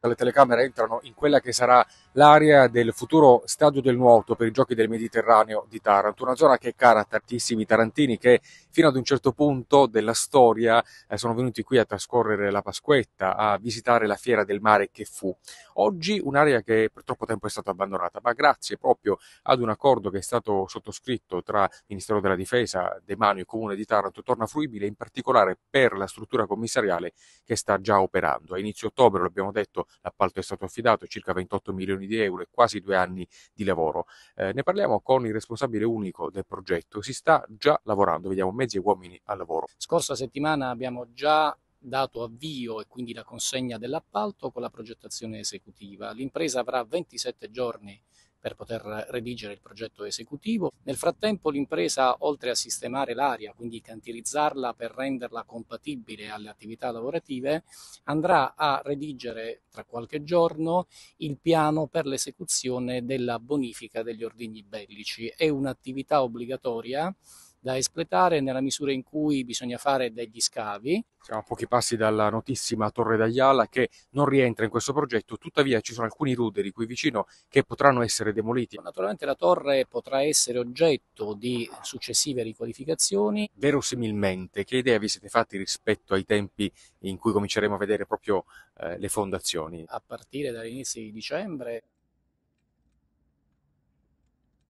dalle telecamere entrano in quella che sarà l'area del futuro stadio del nuoto per i giochi del Mediterraneo di Taranto, una zona che è cara a tantissimi tarantini che fino ad un certo punto della storia eh, sono venuti qui a trascorrere la Pasquetta, a visitare la fiera del mare che fu. Oggi un'area che per troppo tempo è stata abbandonata, ma grazie proprio ad un accordo che è stato sottoscritto tra Ministero della Difesa, De Mano e Comune di Taranto torna fruibile in particolare per la struttura commissariale che sta già operando. A inizio ottobre, l'abbiamo detto, l'appalto è stato affidato, circa 28 milioni di euro e quasi due anni di lavoro. Eh, ne parliamo con il responsabile unico del progetto, si sta già lavorando, vediamo mezzi e uomini al lavoro. Scorsa settimana abbiamo già dato avvio e quindi la consegna dell'appalto con la progettazione esecutiva. L'impresa avrà 27 giorni per poter redigere il progetto esecutivo. Nel frattempo l'impresa, oltre a sistemare l'area, quindi cantierizzarla per renderla compatibile alle attività lavorative, andrà a redigere tra qualche giorno il piano per l'esecuzione della bonifica degli ordigni bellici. È un'attività obbligatoria da espletare nella misura in cui bisogna fare degli scavi. Siamo a pochi passi dalla notissima Torre d'Aiala che non rientra in questo progetto, tuttavia ci sono alcuni ruderi qui vicino che potranno essere demoliti. Naturalmente la torre potrà essere oggetto di successive riqualificazioni. Verosimilmente, che idea vi siete fatti rispetto ai tempi in cui cominceremo a vedere proprio eh, le fondazioni? A partire dall'inizio di dicembre